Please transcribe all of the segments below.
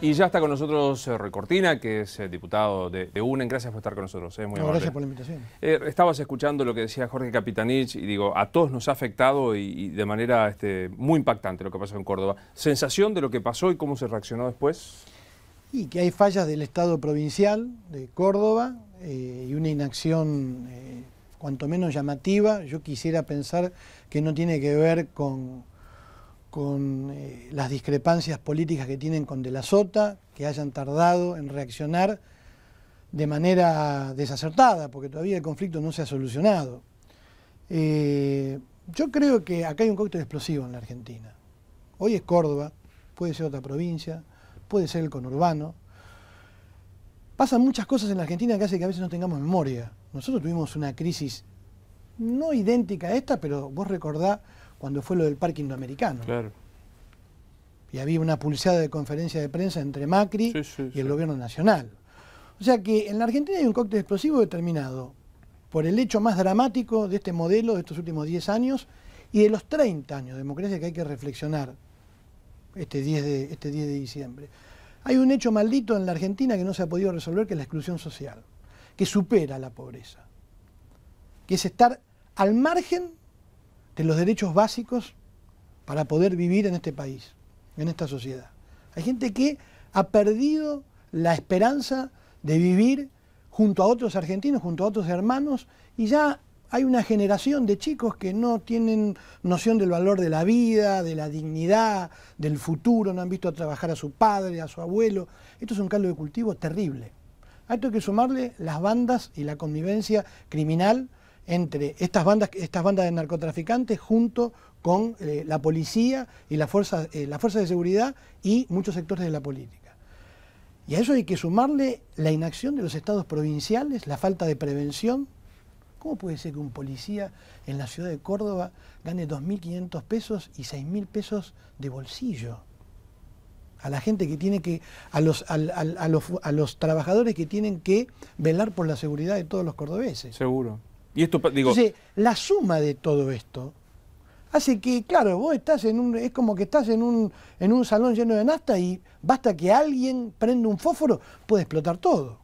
Y ya está con nosotros eh, Recortina, que es eh, diputado de, de, UNEN. Gracias por estar con nosotros. Eh, muy gracias por la invitación. estabas escuchando lo que decía Jorge Capitanich y digo, a todos nos ha afectado y, de manera este, muy impactante lo que pasó en Córdoba. ¿Sensación de lo que pasó y cómo se reaccionó después? Y que hay fallas del Estado provincial de Córdoba y una inacción cuanto menos llamativa. Yo quisiera pensar que no tiene que ver con con eh, las discrepancias políticas que tienen con De la Sota, que hayan tardado en reaccionar de manera desacertada, porque todavía el conflicto no se ha solucionado. Eh, yo creo que acá hay un cóctel explosivo en la Argentina. Hoy es Córdoba, puede ser otra provincia, puede ser el conurbano. Pasan muchas cosas en la Argentina que hace que a veces no tengamos memoria. Nosotros tuvimos una crisis no idéntica a esta, pero vos recordá cuando fue lo del parque indoamericano. Claro. Y había una pulseada de conferencia de prensa entre Macri y el gobierno nacional. O sea que en la Argentina hay un cóctel explosivo determinado por el hecho más dramático de este modelo de estos últimos 10 años y de los 30 años de democracia que hay que reflexionar este 10 de, este 10 de diciembre. Hay un hecho maldito en la Argentina que no se ha podido resolver, que es la exclusión social, que supera la pobreza, que es estar al margen de los derechos básicos para poder vivir en este país, en esta sociedad. Hay gente que ha perdido la esperanza de vivir junto a otros argentinos, junto a otros hermanos, y ya hay una generación de chicos que no tienen noción del valor de la vida, de la dignidad, del futuro, no han visto a trabajar a su padre, a su abuelo. Esto es un caldo de cultivo terrible. esto hay que sumarle las bandas y la convivencia criminal entre estas bandas, estas bandas de narcotraficantes junto con eh, la policía y las fuerzas eh, la fuerza de seguridad y muchos sectores de la política. Y a eso hay que sumarle la inacción de los estados provinciales, la falta de prevención. ¿Cómo puede ser que un policía en la ciudad de Córdoba gane 2.500 pesos y 6.000 pesos de bolsillo? a la gente que tiene que, a los, los, a los trabajadores que tienen que velar por la seguridad de todos los cordobeses. Seguro. Y esto, digo... la suma de todo esto hace que, claro, vos estás en un, es como que estás en un, en un salón lleno de nafta y basta que alguien prenda un fósforo, puede explotar todo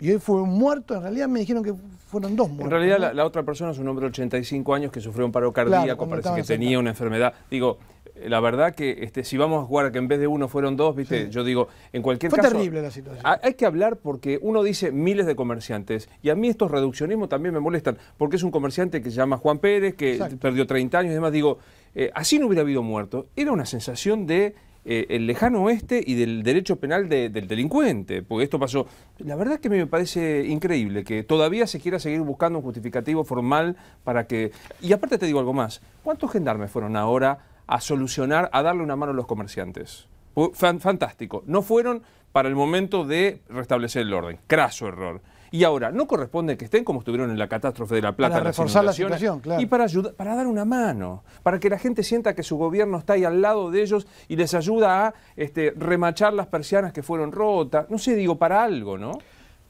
y él fue muerto, en realidad me dijeron que fueron dos muertos. En realidad la, otra persona es un hombre de 85 años que sufrió un paro cardíaco, parece que tenía una enfermedad. Digo, eh, la verdad que este, si vamos a jugar que en vez de uno fueron dos, ¿viste? Yo digo, en cualquier caso. Fue terrible la situación. Hay que hablar porque uno dice miles de comerciantes y a mí estos reduccionismos también me molestan porque es un comerciante que se llama Juan Pérez, que perdió 30 años y demás. Digo, eh, así no hubiera habido muerto. Era una sensación de eh, el lejano oeste y del derecho penal del delincuente, porque esto pasó. La verdad es que me parece increíble que todavía se quiera seguir buscando un justificativo formal para que... Y aparte te digo algo más, ¿cuántos gendarmes fueron ahora a solucionar, a darle una mano a los comerciantes? Fantástico, no fueron para el momento de restablecer el orden, craso error y ahora no corresponde que estén como estuvieron en la catástrofe de La Plata. Para reforzar la situación, claro. Y para, ayudar, para dar una mano, para que la gente sienta que su gobierno está ahí al lado de ellos y les ayuda a este, remachar las persianas que fueron rotas. No sé, digo, para algo, ¿no?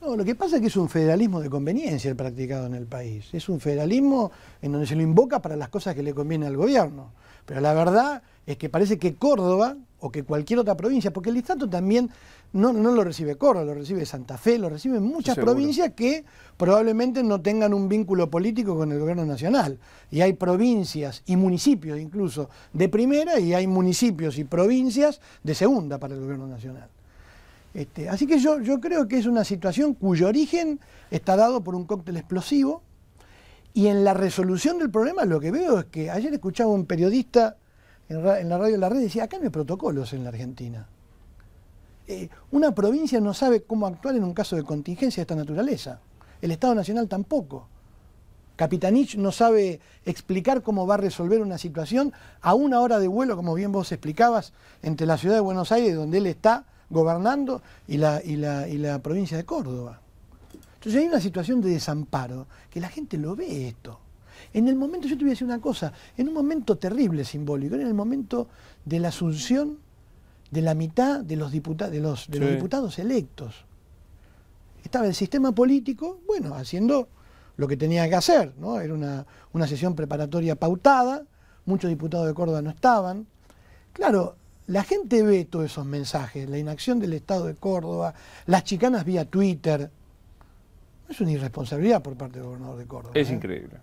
No, lo que pasa es que es un federalismo de conveniencia el practicado en el país. Es un federalismo en donde se lo invoca para las cosas que le conviene al gobierno. Pero la verdad es que parece que Córdoba, o que cualquier otra provincia, porque el Estado también no, lo recibe Córdoba, lo recibe Santa Fe, lo reciben muchas provincias que probablemente no tengan un vínculo político con el gobierno nacional. Y hay provincias y municipios incluso de primera y hay municipios y provincias de segunda para el gobierno nacional. Este, así que yo, yo creo que es una situación cuyo origen está dado por un cóctel explosivo y en la resolución del problema lo que veo es que ayer escuchaba un periodista en, la radio de La Red, decía, acá no hay protocolos en la Argentina. Eh, una provincia no sabe cómo actuar en un caso de contingencia de esta naturaleza. El Estado Nacional tampoco. Capitanich no sabe explicar cómo va a resolver una situación a una hora de vuelo, como bien vos explicabas, entre la ciudad de Buenos Aires, donde él está gobernando, y la provincia de Córdoba. Entonces hay una situación de desamparo, que la gente lo ve esto. En el momento, yo te voy a decir una cosa, en un momento terrible simbólico, en el momento de la asunción de la mitad de los, de los, diputados electos. Estaba el sistema político, bueno, haciendo lo que tenía que hacer, ¿no? Era una, sesión preparatoria pautada, muchos diputados de Córdoba no estaban. Claro, la gente ve todos esos mensajes, la inacción del Estado de Córdoba, las chicanas vía Twitter. Es una irresponsabilidad por parte del gobernador de Córdoba. Es ¿eh? increíble.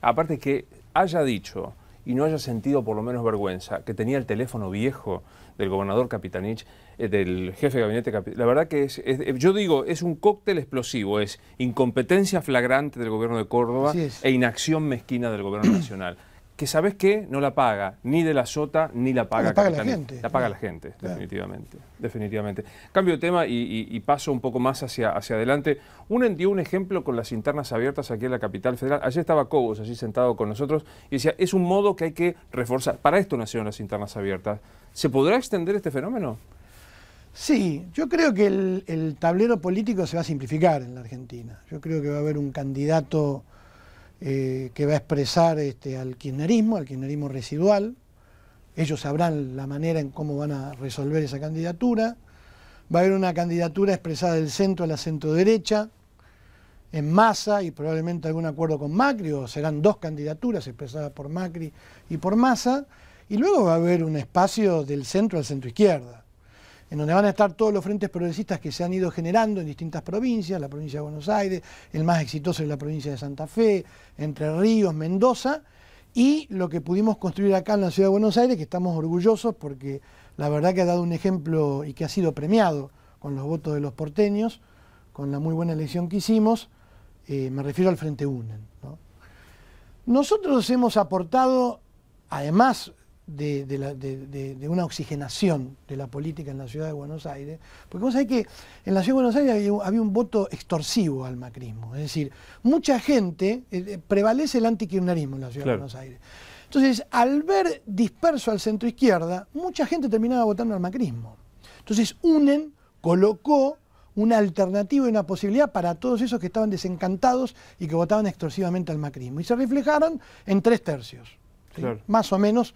Aparte que haya dicho y no haya sentido por lo menos vergüenza que tenía el teléfono viejo del gobernador Capitanich, eh, del jefe de gabinete Capitanich. La verdad que es, eh, yo digo, es un cóctel explosivo, es incompetencia flagrante del gobierno de Córdoba e inacción mezquina del gobierno nacional que sabes que no la paga ni de la sota ni la paga. La paga la gente. La paga la gente, definitivamente. definitivamente. Cambio de tema y, paso un poco más hacia, hacia adelante. Uno dio un ejemplo con las internas abiertas aquí en la capital federal. Ayer estaba Cobos así sentado con nosotros y decía, es un modo que hay que reforzar. Para esto nacieron las internas abiertas. ¿Se podrá extender este fenómeno? Sí, yo creo que el tablero político se va a simplificar en la Argentina. Yo creo que va a haber un candidato eh, que va a expresar este, al kirchnerismo, al kirchnerismo residual. Ellos sabrán la manera en cómo van a resolver esa candidatura. Va a haber una candidatura expresada del centro a la centro derecha, en masa y probablemente algún acuerdo con Macri, o serán dos candidaturas expresadas por Macri y por masa, y luego va a haber un espacio del centro al centro izquierda en donde van a estar todos los frentes progresistas que se han ido generando en distintas provincias, la provincia de Buenos Aires, el más exitoso es la provincia de Santa Fe, Entre Ríos, Mendoza, y lo que pudimos construir acá en la ciudad de Buenos Aires, que estamos orgullosos porque la verdad que ha dado un ejemplo y que ha sido premiado con los votos de los porteños, con la muy buena elección que hicimos, eh, me refiero al Frente UNEN. Nosotros hemos aportado, además de, una oxigenación de la política en la ciudad de Buenos Aires, porque vos sabés que en la ciudad de Buenos Aires había, un voto extorsivo al macrismo, es decir, mucha gente, eh, eh, prevalece el antikirchnerismo en la ciudad de Buenos Aires. Entonces, al ver disperso al centro izquierda, mucha gente terminaba votando al macrismo. Entonces, UNEN colocó una alternativa y una posibilidad para todos esos que estaban desencantados y que votaban extorsivamente al macrismo. Y se reflejaron en tres tercios más o menos.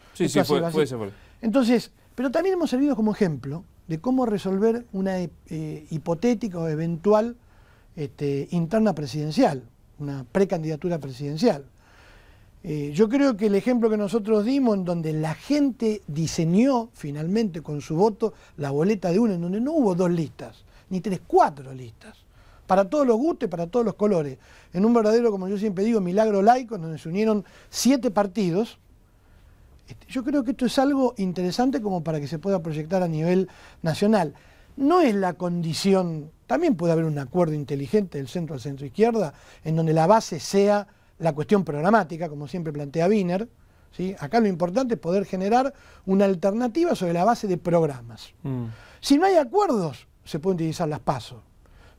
Entonces, pero también hemos servido como ejemplo de cómo resolver una eh, hipotética o eventual este, interna presidencial, una precandidatura presidencial. Eh, yo creo que el ejemplo que nosotros dimos, en donde la gente diseñó finalmente con su voto la boleta de uno, en donde no hubo dos listas, ni tres, cuatro listas, para todos los gustos para todos los colores, en un verdadero, como yo siempre digo, milagro laico, donde se unieron siete partidos, yo creo que esto es algo interesante como para que se pueda proyectar a nivel nacional. No es la condición, también puede haber un acuerdo inteligente del centro al centro izquierda, en donde la base sea la cuestión programática, como siempre plantea Wiener. Acá lo importante es poder generar una alternativa sobre la base de programas. Mm. Si no hay acuerdos, se pueden utilizar las pasos.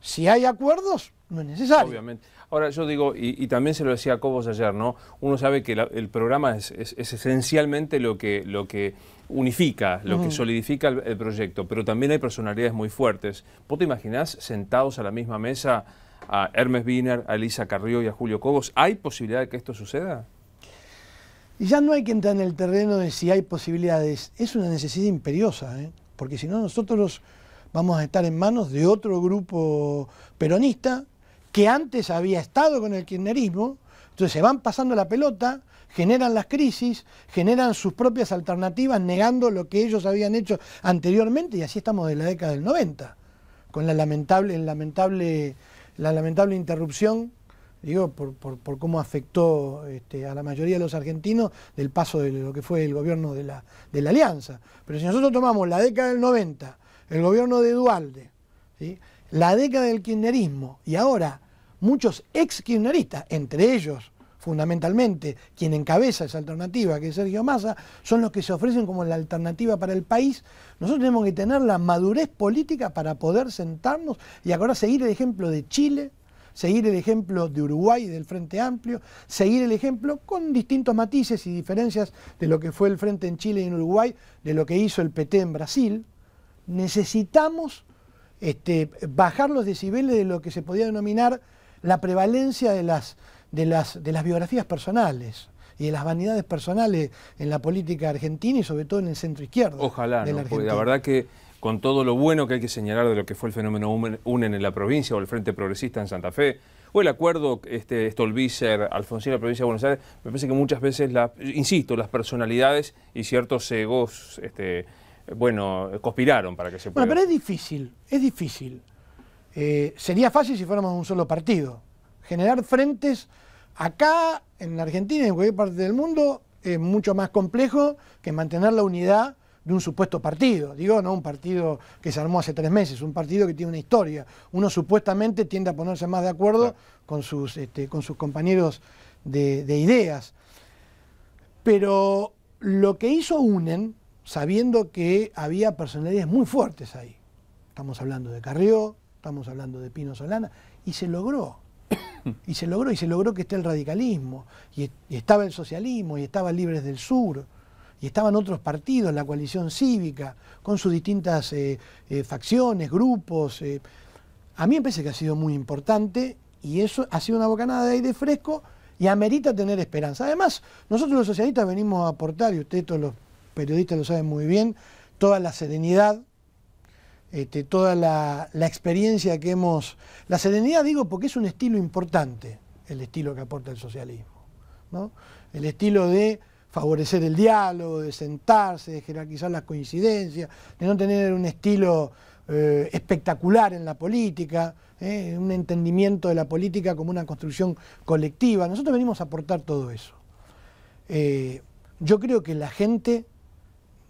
Si hay acuerdos, no es necesario. Obviamente. Ahora, yo digo, y, también se lo decía a Cobos ayer, ¿no? Uno sabe que el programa es, esencialmente lo que, lo que unifica, lo que solidifica el, proyecto, pero también hay personalidades muy fuertes. ¿Vos te imaginás sentados a la misma mesa a Hermes Biner, a Elisa Carrió y a Julio Cobos? ¿Hay posibilidad de que esto suceda? Y ya no hay que entrar en el terreno de si hay posibilidades. Es una necesidad imperiosa, ¿eh? porque si no nosotros... Los, vamos a estar en manos de otro grupo peronista que antes había estado con el kirchnerismo, entonces se van pasando la pelota, generan las crisis, generan sus propias alternativas negando lo que ellos habían hecho anteriormente y así estamos de la década del 90, con la lamentable, lamentable, la lamentable interrupción digo, por, cómo afectó este, a la mayoría de los argentinos del paso de lo que fue el gobierno de la, de la, Alianza. Pero si nosotros tomamos la década del 90, el gobierno de Dualde, la década del kirchnerismo y ahora muchos ex kirchneristas, entre ellos fundamentalmente quien encabeza esa alternativa, que es Sergio Massa, son los que se ofrecen como la alternativa para el país. Nosotros tenemos que tener la madurez política para poder sentarnos y ahora seguir el ejemplo de Chile, seguir el ejemplo de Uruguay del Frente Amplio, seguir el ejemplo con distintos matices y diferencias de lo que fue el Frente en Chile y en Uruguay, de lo que hizo el PT en Brasil, necesitamos este, bajar los decibeles de lo que se podía denominar la prevalencia de las, de las, de las biografías personales y de las vanidades personales en la política argentina y sobre todo en el centro izquierdo. Ojalá, la, porque la verdad que con todo lo bueno que hay que señalar de lo que fue el fenómeno UNEN en la provincia o el Frente Progresista en Santa Fe, o el acuerdo este, Stolbizer, Alfonsín en la provincia de Buenos Aires, me parece que muchas veces, la, insisto, las personalidades y ciertos egos este, bueno, conspiraron para que se pueda. Bueno, pero es difícil, es difícil. Eh, sería fácil si fuéramos un solo partido. Generar frentes acá, en Argentina y en cualquier parte del mundo, es mucho más complejo que mantener la unidad de un supuesto partido. Digo, no un partido que se armó hace tres meses, un partido que tiene una historia. Uno supuestamente tiende a ponerse más de acuerdo con, sus, este, con sus compañeros de ideas. Pero lo que hizo UNEN, sabiendo que había personalidades muy fuertes ahí. Estamos hablando de Carrió, estamos hablando de Pino Solana, y se logró. y se logró, y se logró que esté el radicalismo, y, estaba el socialismo, y estaba Libres del Sur, y estaban otros partidos, la coalición cívica, con sus distintas eh, eh, facciones, grupos. Eh. A mí me parece que ha sido muy importante y eso ha sido una bocanada de aire fresco y amerita tener esperanza. Además, nosotros los socialistas venimos a aportar, y usted todos los periodistas lo saben muy bien, toda la serenidad, este, toda la, experiencia que hemos... La serenidad digo porque es un estilo importante, el estilo que aporta el socialismo, ¿no? El estilo de favorecer el diálogo, de sentarse, de jerarquizar las coincidencias, de no tener un estilo eh, espectacular en la política, ¿eh? un entendimiento de la política como una construcción colectiva. Nosotros venimos a aportar todo eso. Eh, yo creo que la gente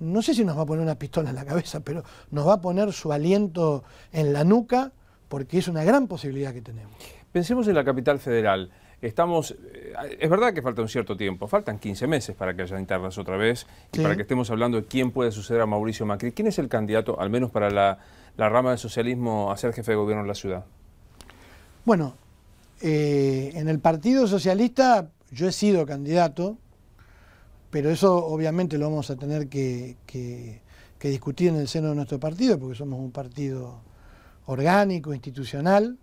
no sé si nos va a poner una pistola en la cabeza, pero nos va a poner su aliento en la nuca porque es una gran posibilidad que tenemos. Pensemos en la capital federal. Estamos, eh, es verdad que falta un cierto tiempo, faltan 15 meses para que haya internas otra vez y para que estemos hablando de quién puede suceder a Mauricio Macri. ¿Quién es el candidato, al menos para la, rama del socialismo, a ser jefe de gobierno en la ciudad? Bueno, eh, en el Partido Socialista yo he sido candidato, pero eso obviamente lo vamos a tener que, discutir en el seno de nuestro partido, porque somos un partido orgánico, institucional.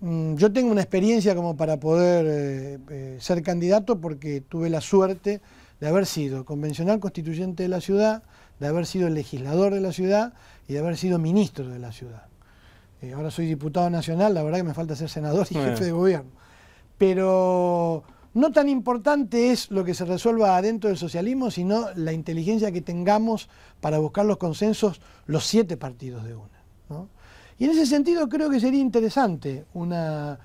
Mm, yo tengo una experiencia como para poder eh, eh, ser candidato porque tuve la suerte de haber sido convencional constituyente de la ciudad, de haber sido legislador de la ciudad y de haber sido ministro de la ciudad. Eh, ahora soy diputado nacional, la verdad que me falta ser senador y jefe de gobierno. Pero no tan importante es lo que se resuelva adentro del socialismo, sino la inteligencia que tengamos para buscar los consensos los siete partidos de una. Y en ese sentido creo que sería interesante una,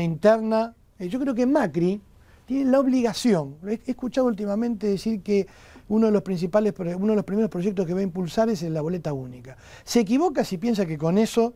interna. Eh, yo creo que Macri tiene la obligación, he, escuchado últimamente decir que uno de los principales, uno de los primeros proyectos que va a impulsar es la boleta única. Se equivoca si piensa que con eso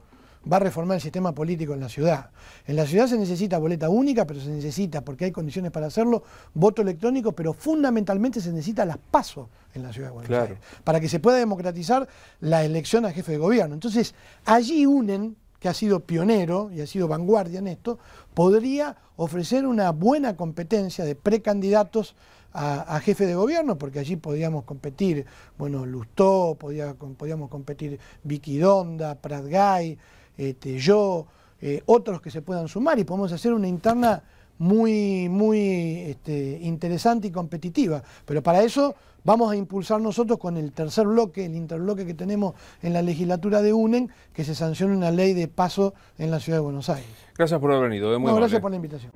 va a reformar el sistema político en la ciudad. En la ciudad se necesita boleta única, pero se necesita, porque hay condiciones para hacerlo, voto electrónico, pero fundamentalmente se necesita las pasos en la ciudad de Buenos Aires, para que se pueda democratizar la elección a jefe de gobierno. Entonces, allí unen que ha sido pionero y ha sido vanguardia en esto, podría ofrecer una buena competencia de precandidatos a, jefe de gobierno, porque allí podíamos competir, bueno, Lustó, podía, podíamos competir Vicky Donda, Pratgay, este, yo, eh, otros que se puedan sumar y podemos hacer una interna muy, muy este, interesante y competitiva. Pero para eso vamos a impulsar nosotros con el tercer bloque, el interbloque que tenemos en la legislatura de UNEN, que se sancione una ley de paso en la ciudad de Buenos Aires. Gracias por haber venido. Eh, gracias por la invitación.